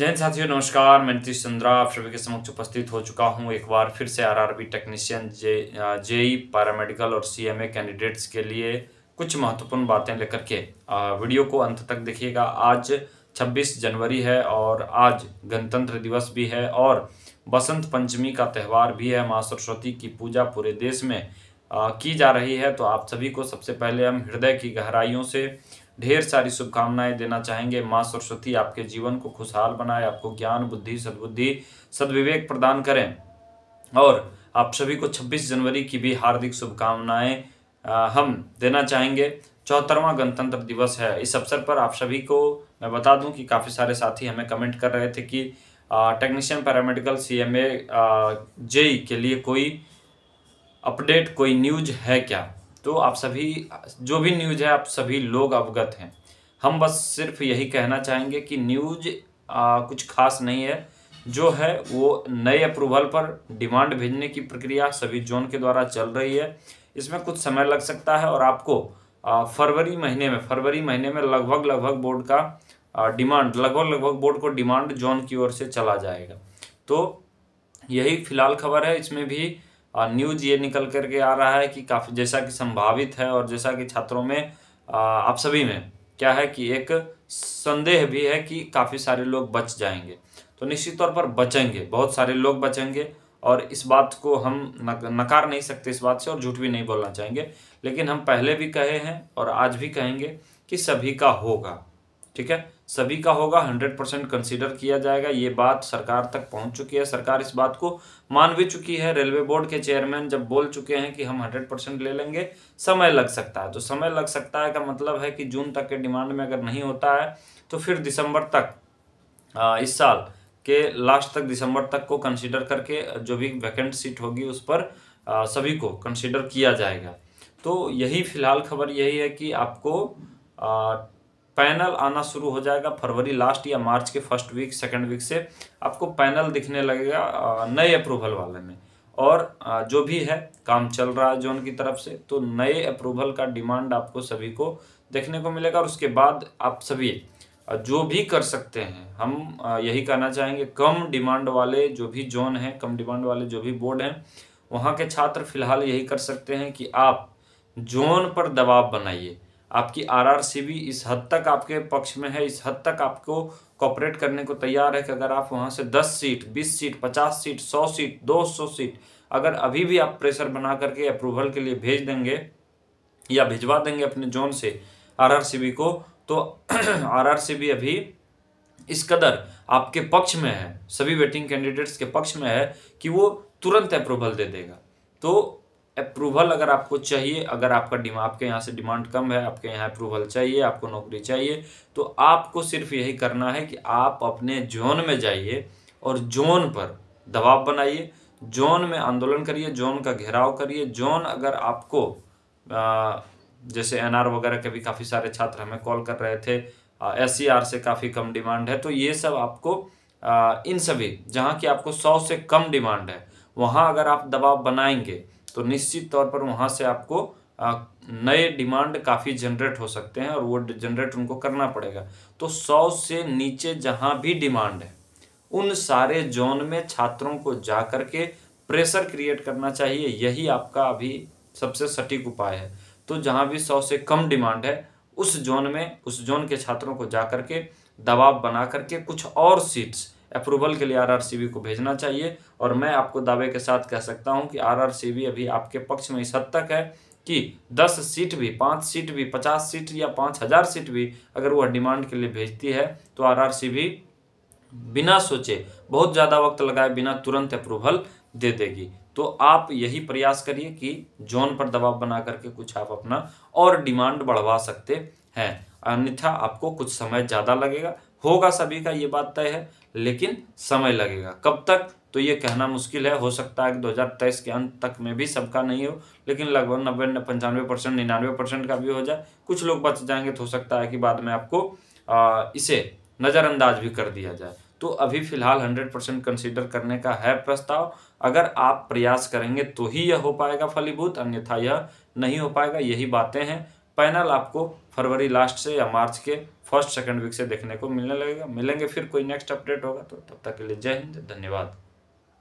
जैन साथियों नमस्कार मैं नीतीश चंद्रा आप सभी के समक्ष उपस्थित हो चुका हूं एक बार फिर से RRB technician J JE paramedical और सीएमए कैंडिडेट्स के लिए कुछ महत्वपूर्ण बातें लेकर के वीडियो को अंत तक देखिएगा आज 26 जनवरी है और आज गणतंत्र दिवस भी है और बसंत पंचमी का त्यौहार भी है माँ सरस्वती की पूजा पूरे देश में की जा रही है तो आप सभी को सबसे पहले हम हृदय की गहराइयों से ढेर सारी शुभकामनाएं देना चाहेंगे माँ सरस्वती आपके जीवन को खुशहाल बनाए आपको ज्ञान बुद्धि सद्बुद्धि सद्विवेक प्रदान करें और आप सभी को 26 जनवरी की भी हार्दिक शुभकामनाएं हम देना चाहेंगे चौहत्तरवा गणतंत्र दिवस है इस अवसर पर आप सभी को मैं बता दूं कि काफ़ी सारे साथी हमें कमेंट कर रहे थे कि टेक्नीशियन पैरामेडिकल सी एम के लिए कोई अपडेट कोई न्यूज है क्या तो आप सभी जो भी न्यूज़ है आप सभी लोग अवगत हैं हम बस सिर्फ यही कहना चाहेंगे कि न्यूज आ, कुछ खास नहीं है जो है वो नए अप्रूवल पर डिमांड भेजने की प्रक्रिया सभी जोन के द्वारा चल रही है इसमें कुछ समय लग सकता है और आपको फरवरी महीने में फरवरी महीने में लगभग लगभग बोर्ड का डिमांड लगभग लगभग बोर्ड को डिमांड जोन की ओर से चला जाएगा तो यही फिलहाल खबर है इसमें भी और न्यूज ये निकल करके आ रहा है कि काफ़ी जैसा कि संभावित है और जैसा कि छात्रों में आप सभी में क्या है कि एक संदेह भी है कि काफ़ी सारे लोग बच जाएंगे तो निश्चित तौर पर बचेंगे बहुत सारे लोग बचेंगे और इस बात को हम नकार नहीं सकते इस बात से और झूठ भी नहीं बोलना चाहेंगे लेकिन हम पहले भी कहे हैं और आज भी कहेंगे कि सभी का होगा ठीक है सभी का होगा हंड्रेड परसेंट कंसिडर किया जाएगा ये बात सरकार तक पहुंच चुकी है सरकार इस बात को मान भी चुकी है रेलवे बोर्ड के चेयरमैन जब बोल चुके हैं कि हम हंड्रेड परसेंट ले लेंगे समय लग सकता है तो समय लग सकता है का मतलब है कि जून तक के डिमांड में अगर नहीं होता है तो फिर दिसंबर तक आ, इस साल के लास्ट तक दिसंबर तक को कंसिडर करके जो भी वैकेंट सीट होगी उस पर आ, सभी को कंसिडर किया जाएगा तो यही फिलहाल खबर यही है कि आपको आ, पैनल आना शुरू हो जाएगा फरवरी लास्ट या मार्च के फर्स्ट वीक सेकंड वीक से आपको पैनल दिखने लगेगा नए अप्रूवल वाले में और जो भी है काम चल रहा है जोन की तरफ से तो नए अप्रूवल का डिमांड आपको सभी को देखने को मिलेगा और उसके बाद आप सभी जो भी कर सकते हैं हम यही कहना चाहेंगे कम डिमांड वाले जो भी जोन हैं कम डिमांड वाले जो भी बोर्ड हैं वहाँ के छात्र फिलहाल यही कर सकते हैं कि आप जोन पर दबाव बनाइए आपकी सी भी इस हद तक आपके पक्ष में है इस हद तक आपको कॉपरेट करने को तैयार है कि अगर आप वहाँ से 10 seat 20 seat 50 seat 100 seat 200 seat अगर अभी भी आप प्रेशर बना करके अप्रूवल के लिए भेज देंगे या भिजवा देंगे अपने जोन से आरआरसीबी को तो आरआरसीबी अभी इस कदर आपके पक्ष में है सभी वेटिंग कैंडिडेट्स के पक्ष में है कि वो तुरंत अप्रूवल दे देगा तो अप्रूवल अगर आपको चाहिए अगर आपका डिमांड आपके यहाँ से डिमांड कम है आपके यहाँ अप्रूवल चाहिए आपको नौकरी चाहिए तो आपको सिर्फ यही करना है कि आप अपने जोन में जाइए और जोन पर दबाव बनाइए जोन में आंदोलन करिए जोन का घेराव करिए जोन अगर आपको आ, जैसे एन वगैरह के भी काफ़ी सारे छात्र हमें कॉल कर रहे थे एस से काफ़ी कम डिमांड है तो ये सब आपको आ, इन सभी जहाँ की आपको सौ से कम डिमांड है वहाँ अगर आप दबाव बनाएंगे तो निश्चित तौर पर वहाँ से आपको नए डिमांड काफ़ी जनरेट हो सकते हैं और वो जनरेट उनको करना पड़ेगा तो सौ से नीचे जहाँ भी डिमांड है उन सारे जोन में छात्रों को जा कर के प्रेशर क्रिएट करना चाहिए यही आपका अभी सबसे सटीक उपाय है तो जहाँ भी सौ से कम डिमांड है उस जोन में उस जोन के छात्रों को जा कर के दबाव बना करके कुछ और सीट्स अप्रूवल के लिए आरआरसीबी को भेजना चाहिए और मैं आपको दावे के साथ कह सकता हूं कि आरआरसीबी अभी आपके पक्ष में इस हद तक है कि 10 सीट भी पाँच सीट भी पचास सीट या पाँच हज़ार सीट भी अगर वह डिमांड के लिए भेजती है तो आरआरसीबी बिना सोचे बहुत ज़्यादा वक्त लगाए बिना तुरंत अप्रूवल दे देगी तो आप यही प्रयास करिए कि जोन पर दबाव बना करके कुछ आप अपना और डिमांड बढ़वा सकते हैं अन्यथा आपको कुछ समय ज़्यादा लगेगा होगा सभी का ये बात तय है लेकिन समय लगेगा कब तक तो ये कहना मुश्किल है हो सकता है कि 2023 के अंत तक में भी सबका नहीं हो लेकिन लगभग नब्बे पंचानवे परसेंट निन्यानवे परसेंट का भी हो जाए कुछ लोग बच जाएंगे तो हो सकता है कि बाद में आपको आ, इसे नज़रअंदाज भी कर दिया जाए तो अभी फ़िलहाल हंड्रेड परसेंट कंसिडर करने का है प्रस्ताव अगर आप प्रयास करेंगे तो ही यह हो पाएगा फलीभूत अन्यथा यह नहीं हो पाएगा यही बातें हैं पैनल आपको फरवरी लास्ट से या मार्च के फर्स्ट सेकंड वीक से देखने को मिलने लगेगा मिलेंगे फिर कोई नेक्स्ट अपडेट होगा तो तब तक के लिए जय हिंद धन्यवाद